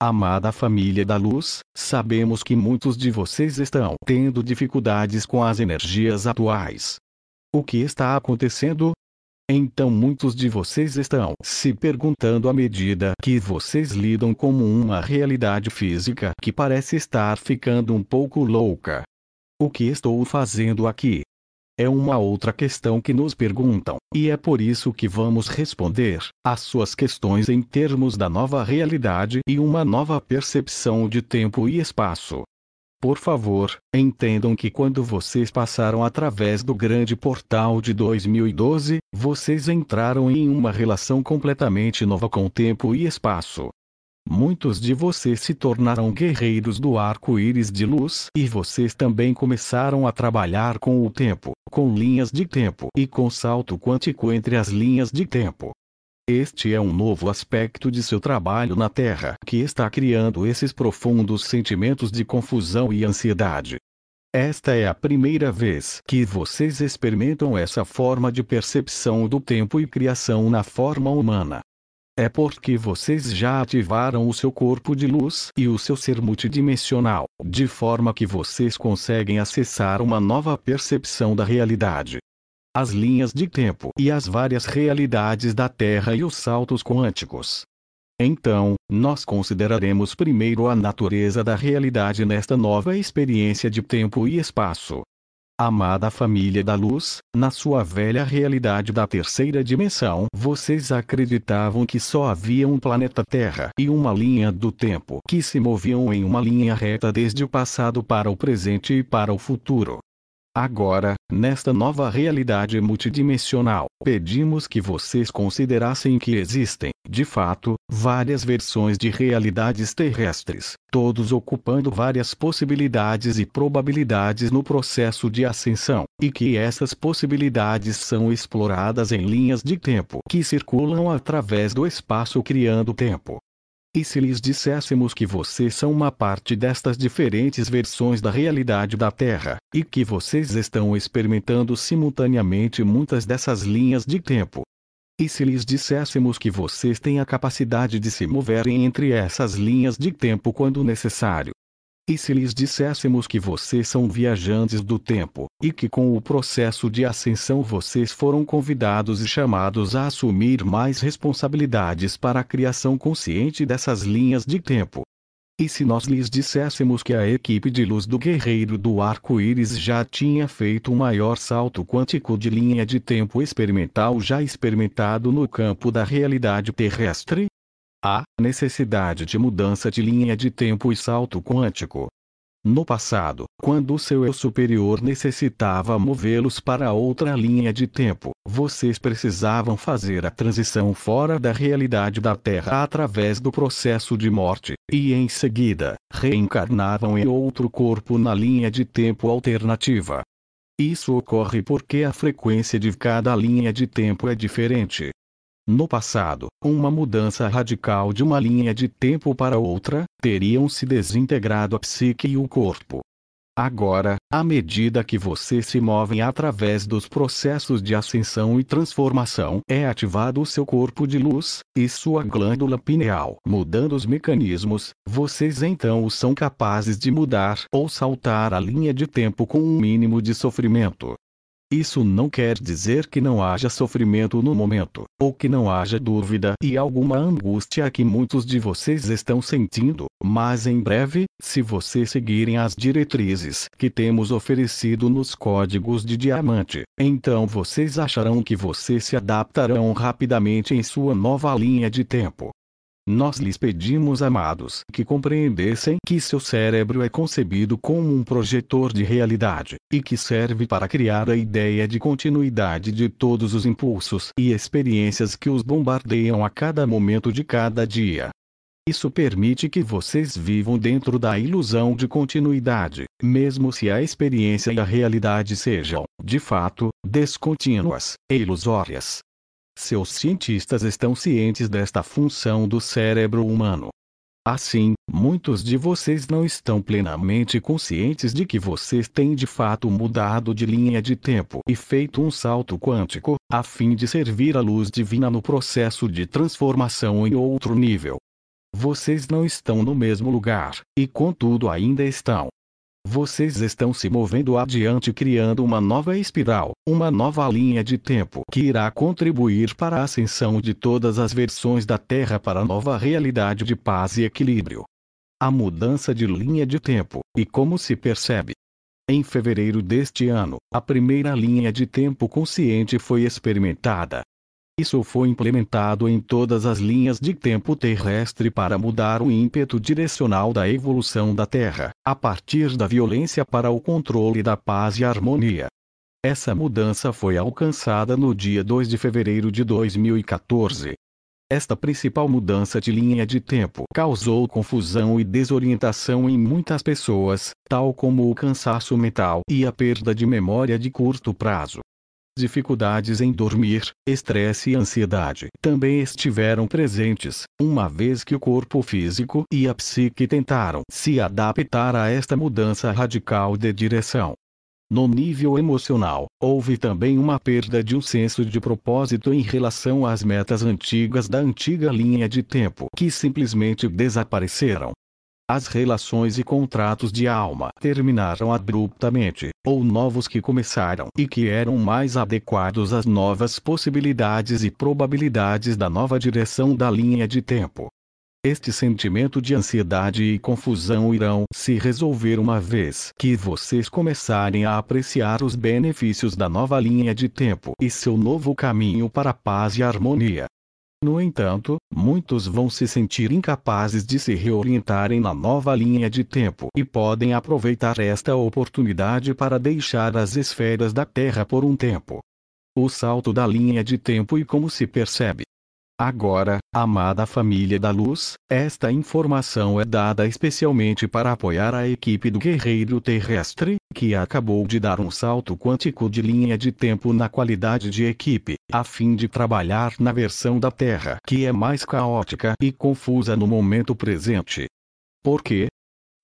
Amada família da luz, sabemos que muitos de vocês estão tendo dificuldades com as energias atuais. O que está acontecendo? Então muitos de vocês estão se perguntando à medida que vocês lidam com uma realidade física que parece estar ficando um pouco louca. O que estou fazendo aqui? é uma outra questão que nos perguntam, e é por isso que vamos responder às suas questões em termos da nova realidade e uma nova percepção de tempo e espaço. Por favor, entendam que quando vocês passaram através do grande portal de 2012, vocês entraram em uma relação completamente nova com tempo e espaço. Muitos de vocês se tornaram guerreiros do arco-íris de luz e vocês também começaram a trabalhar com o tempo, com linhas de tempo e com salto quântico entre as linhas de tempo. Este é um novo aspecto de seu trabalho na Terra que está criando esses profundos sentimentos de confusão e ansiedade. Esta é a primeira vez que vocês experimentam essa forma de percepção do tempo e criação na forma humana. É porque vocês já ativaram o seu corpo de luz e o seu ser multidimensional, de forma que vocês conseguem acessar uma nova percepção da realidade. As linhas de tempo e as várias realidades da Terra e os saltos quânticos. Então, nós consideraremos primeiro a natureza da realidade nesta nova experiência de tempo e espaço, Amada família da luz, na sua velha realidade da terceira dimensão, vocês acreditavam que só havia um planeta Terra e uma linha do tempo que se moviam em uma linha reta desde o passado para o presente e para o futuro. Agora, nesta nova realidade multidimensional, pedimos que vocês considerassem que existem, de fato, várias versões de realidades terrestres, todos ocupando várias possibilidades e probabilidades no processo de ascensão, e que essas possibilidades são exploradas em linhas de tempo que circulam através do espaço criando tempo. E se lhes disséssemos que vocês são uma parte destas diferentes versões da realidade da Terra, e que vocês estão experimentando simultaneamente muitas dessas linhas de tempo? E se lhes disséssemos que vocês têm a capacidade de se moverem entre essas linhas de tempo quando necessário, e se lhes disséssemos que vocês são viajantes do tempo, e que com o processo de ascensão vocês foram convidados e chamados a assumir mais responsabilidades para a criação consciente dessas linhas de tempo? E se nós lhes disséssemos que a equipe de luz do guerreiro do arco-íris já tinha feito o maior salto quântico de linha de tempo experimental já experimentado no campo da realidade terrestre? Há necessidade de mudança de linha de tempo e salto quântico. No passado, quando o seu eu superior necessitava movê-los para outra linha de tempo, vocês precisavam fazer a transição fora da realidade da Terra através do processo de morte, e em seguida, reencarnavam em outro corpo na linha de tempo alternativa. Isso ocorre porque a frequência de cada linha de tempo é diferente. No passado, uma mudança radical de uma linha de tempo para outra, teriam se desintegrado a psique e o corpo. Agora, à medida que você se move através dos processos de ascensão e transformação, é ativado o seu corpo de luz e sua glândula pineal. Mudando os mecanismos, vocês então são capazes de mudar ou saltar a linha de tempo com um mínimo de sofrimento. Isso não quer dizer que não haja sofrimento no momento, ou que não haja dúvida e alguma angústia que muitos de vocês estão sentindo, mas em breve, se vocês seguirem as diretrizes que temos oferecido nos códigos de diamante, então vocês acharão que vocês se adaptarão rapidamente em sua nova linha de tempo. Nós lhes pedimos, amados, que compreendessem que seu cérebro é concebido como um projetor de realidade, e que serve para criar a ideia de continuidade de todos os impulsos e experiências que os bombardeiam a cada momento de cada dia. Isso permite que vocês vivam dentro da ilusão de continuidade, mesmo se a experiência e a realidade sejam, de fato, descontínuas e ilusórias. Seus cientistas estão cientes desta função do cérebro humano. Assim, muitos de vocês não estão plenamente conscientes de que vocês têm de fato mudado de linha de tempo e feito um salto quântico, a fim de servir a luz divina no processo de transformação em outro nível. Vocês não estão no mesmo lugar, e contudo ainda estão. Vocês estão se movendo adiante criando uma nova espiral, uma nova linha de tempo que irá contribuir para a ascensão de todas as versões da Terra para a nova realidade de paz e equilíbrio. A mudança de linha de tempo, e como se percebe, em fevereiro deste ano, a primeira linha de tempo consciente foi experimentada, isso foi implementado em todas as linhas de tempo terrestre para mudar o ímpeto direcional da evolução da Terra, a partir da violência para o controle da paz e harmonia. Essa mudança foi alcançada no dia 2 de fevereiro de 2014. Esta principal mudança de linha de tempo causou confusão e desorientação em muitas pessoas, tal como o cansaço mental e a perda de memória de curto prazo dificuldades em dormir, estresse e ansiedade também estiveram presentes, uma vez que o corpo físico e a psique tentaram se adaptar a esta mudança radical de direção. No nível emocional, houve também uma perda de um senso de propósito em relação às metas antigas da antiga linha de tempo que simplesmente desapareceram, as relações e contratos de alma terminaram abruptamente, ou novos que começaram e que eram mais adequados às novas possibilidades e probabilidades da nova direção da linha de tempo. Este sentimento de ansiedade e confusão irão se resolver uma vez que vocês começarem a apreciar os benefícios da nova linha de tempo e seu novo caminho para a paz e harmonia. No entanto, muitos vão se sentir incapazes de se reorientarem na nova linha de tempo e podem aproveitar esta oportunidade para deixar as esferas da Terra por um tempo. O salto da linha de tempo e como se percebe Agora, amada família da luz, esta informação é dada especialmente para apoiar a equipe do guerreiro terrestre, que acabou de dar um salto quântico de linha de tempo na qualidade de equipe, a fim de trabalhar na versão da Terra que é mais caótica e confusa no momento presente. Por quê?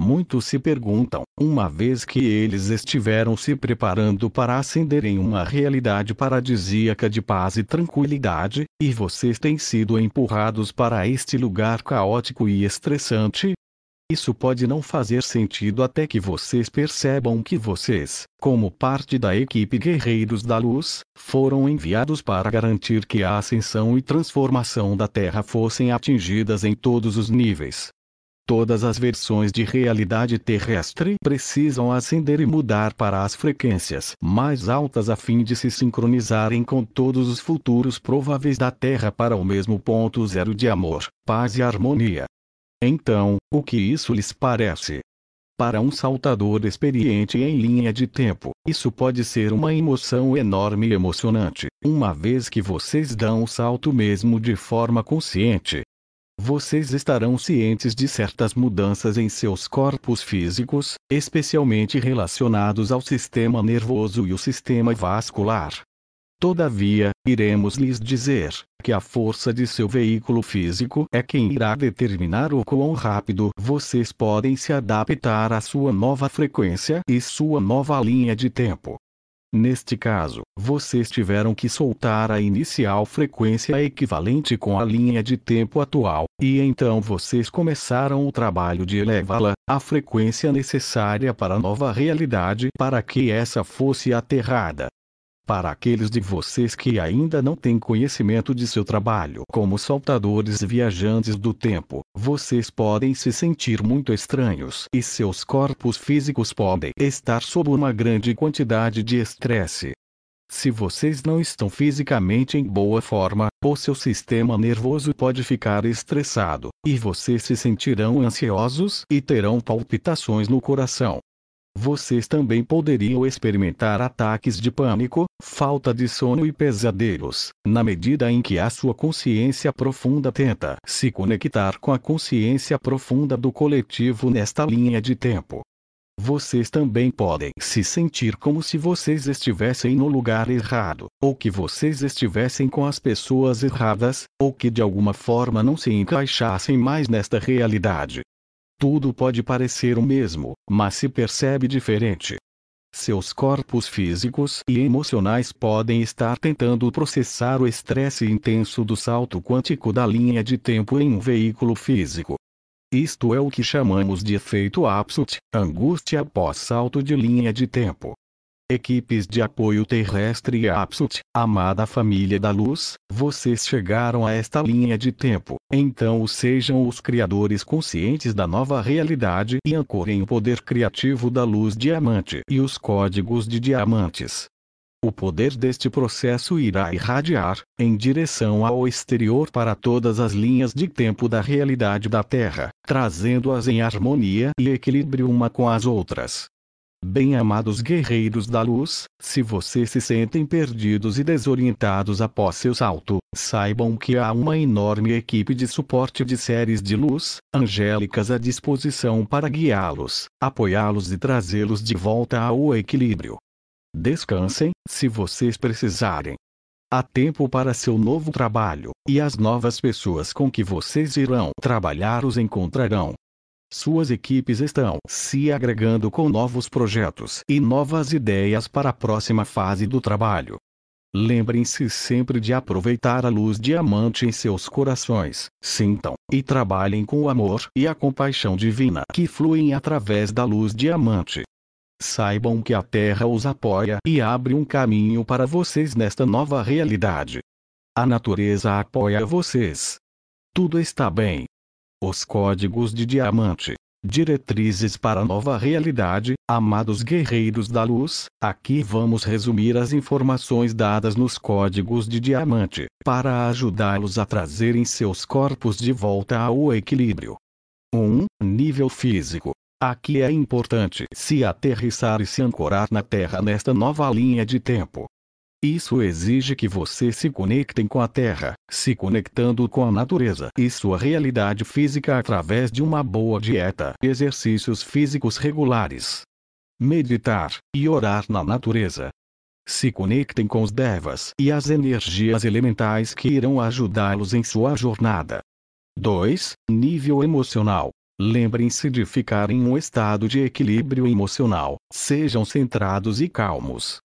Muitos se perguntam, uma vez que eles estiveram se preparando para ascender em uma realidade paradisíaca de paz e tranquilidade, e vocês têm sido empurrados para este lugar caótico e estressante? Isso pode não fazer sentido até que vocês percebam que vocês, como parte da equipe Guerreiros da Luz, foram enviados para garantir que a ascensão e transformação da Terra fossem atingidas em todos os níveis. Todas as versões de realidade terrestre precisam ascender e mudar para as frequências mais altas a fim de se sincronizarem com todos os futuros prováveis da Terra para o mesmo ponto zero de amor, paz e harmonia. Então, o que isso lhes parece? Para um saltador experiente em linha de tempo, isso pode ser uma emoção enorme e emocionante, uma vez que vocês dão o salto mesmo de forma consciente, vocês estarão cientes de certas mudanças em seus corpos físicos, especialmente relacionados ao sistema nervoso e o sistema vascular. Todavia, iremos lhes dizer que a força de seu veículo físico é quem irá determinar o quão rápido vocês podem se adaptar à sua nova frequência e sua nova linha de tempo. Neste caso, vocês tiveram que soltar a inicial frequência equivalente com a linha de tempo atual, e então vocês começaram o trabalho de elevá-la, a frequência necessária para a nova realidade para que essa fosse aterrada. Para aqueles de vocês que ainda não têm conhecimento de seu trabalho como saltadores e viajantes do tempo, vocês podem se sentir muito estranhos e seus corpos físicos podem estar sob uma grande quantidade de estresse. Se vocês não estão fisicamente em boa forma, o seu sistema nervoso pode ficar estressado, e vocês se sentirão ansiosos e terão palpitações no coração vocês também poderiam experimentar ataques de pânico, falta de sono e pesadelos, na medida em que a sua consciência profunda tenta se conectar com a consciência profunda do coletivo nesta linha de tempo. Vocês também podem se sentir como se vocês estivessem no lugar errado, ou que vocês estivessem com as pessoas erradas, ou que de alguma forma não se encaixassem mais nesta realidade, tudo pode parecer o mesmo, mas se percebe diferente. Seus corpos físicos e emocionais podem estar tentando processar o estresse intenso do salto quântico da linha de tempo em um veículo físico. Isto é o que chamamos de efeito Apsut, angústia pós salto de linha de tempo equipes de apoio terrestre e APSUT, amada família da luz, vocês chegaram a esta linha de tempo, então sejam os criadores conscientes da nova realidade e ancorem o poder criativo da luz diamante e os códigos de diamantes. O poder deste processo irá irradiar, em direção ao exterior para todas as linhas de tempo da realidade da Terra, trazendo-as em harmonia e equilíbrio uma com as outras. Bem-amados guerreiros da luz, se vocês se sentem perdidos e desorientados após seu salto, saibam que há uma enorme equipe de suporte de séries de luz, angélicas à disposição para guiá-los, apoiá-los e trazê-los de volta ao equilíbrio. Descansem, se vocês precisarem. Há tempo para seu novo trabalho, e as novas pessoas com que vocês irão trabalhar os encontrarão. Suas equipes estão se agregando com novos projetos e novas ideias para a próxima fase do trabalho. Lembrem-se sempre de aproveitar a luz diamante em seus corações, sintam e trabalhem com o amor e a compaixão divina que fluem através da luz diamante. Saibam que a Terra os apoia e abre um caminho para vocês nesta nova realidade. A natureza apoia vocês. Tudo está bem. Os códigos de diamante. Diretrizes para a nova realidade, amados guerreiros da luz, aqui vamos resumir as informações dadas nos códigos de diamante, para ajudá-los a trazerem seus corpos de volta ao equilíbrio. 1. Um, nível físico. Aqui é importante se aterrissar e se ancorar na Terra nesta nova linha de tempo, isso exige que você se conectem com a Terra, se conectando com a natureza e sua realidade física através de uma boa dieta e exercícios físicos regulares. Meditar e orar na natureza. Se conectem com os devas e as energias elementais que irão ajudá-los em sua jornada. 2. Nível emocional. Lembrem-se de ficar em um estado de equilíbrio emocional, sejam centrados e calmos,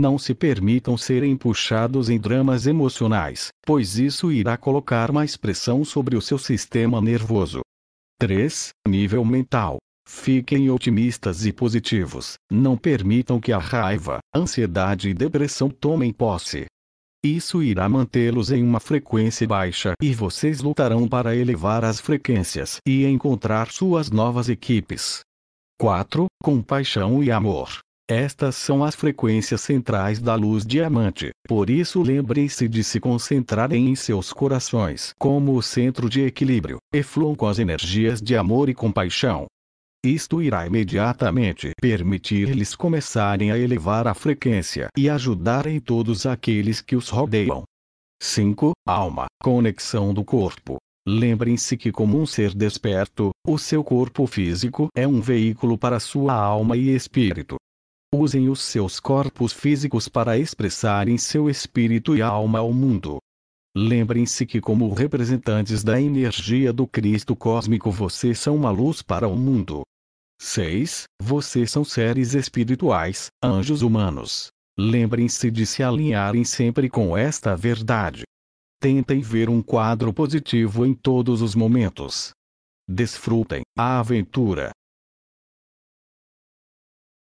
não se permitam serem puxados em dramas emocionais, pois isso irá colocar mais pressão sobre o seu sistema nervoso. 3. Nível mental. Fiquem otimistas e positivos, não permitam que a raiva, ansiedade e depressão tomem posse. Isso irá mantê-los em uma frequência baixa e vocês lutarão para elevar as frequências e encontrar suas novas equipes. 4. Compaixão e amor. Estas são as frequências centrais da luz diamante, por isso lembrem-se de se concentrarem em seus corações como o centro de equilíbrio, e fluam com as energias de amor e compaixão. Isto irá imediatamente permitir-lhes começarem a elevar a frequência e ajudarem todos aqueles que os rodeiam. 5. Alma, conexão do corpo. Lembrem-se que, como um ser desperto, o seu corpo físico é um veículo para sua alma e espírito. Usem os seus corpos físicos para expressarem seu espírito e alma ao mundo. Lembrem-se que, como representantes da energia do Cristo cósmico, vocês são uma luz para o mundo. 6. Vocês são seres espirituais, anjos humanos. Lembrem-se de se alinharem sempre com esta verdade. Tentem ver um quadro positivo em todos os momentos. Desfrutem a aventura,